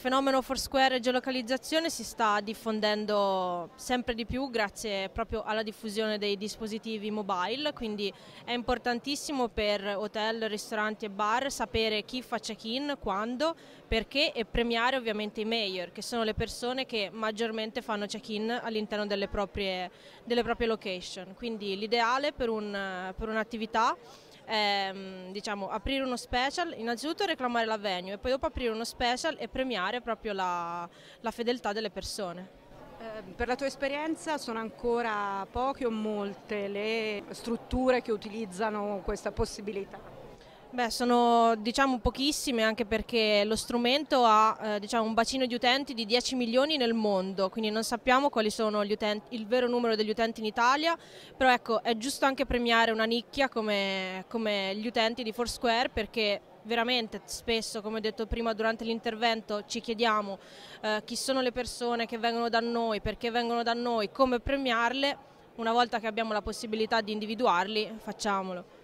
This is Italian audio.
Il fenomeno Foursquare e geolocalizzazione si sta diffondendo sempre di più grazie proprio alla diffusione dei dispositivi mobile, quindi è importantissimo per hotel, ristoranti e bar sapere chi fa check-in, quando, perché e premiare ovviamente i mayor, che sono le persone che maggiormente fanno check-in all'interno delle, delle proprie, location. Quindi l'ideale per un'attività è ehm, diciamo, aprire uno special, innanzitutto reclamare la venue e poi dopo aprire uno special e premiare proprio la, la fedeltà delle persone. Ehm, per la tua esperienza sono ancora poche o molte le strutture che utilizzano questa possibilità? Beh, sono diciamo pochissime anche perché lo strumento ha eh, diciamo, un bacino di utenti di 10 milioni nel mondo, quindi non sappiamo quali sono utenti, il vero numero degli utenti in Italia, però ecco è giusto anche premiare una nicchia come, come gli utenti di Foursquare perché veramente spesso, come ho detto prima durante l'intervento, ci chiediamo eh, chi sono le persone che vengono da noi, perché vengono da noi, come premiarle, una volta che abbiamo la possibilità di individuarli facciamolo.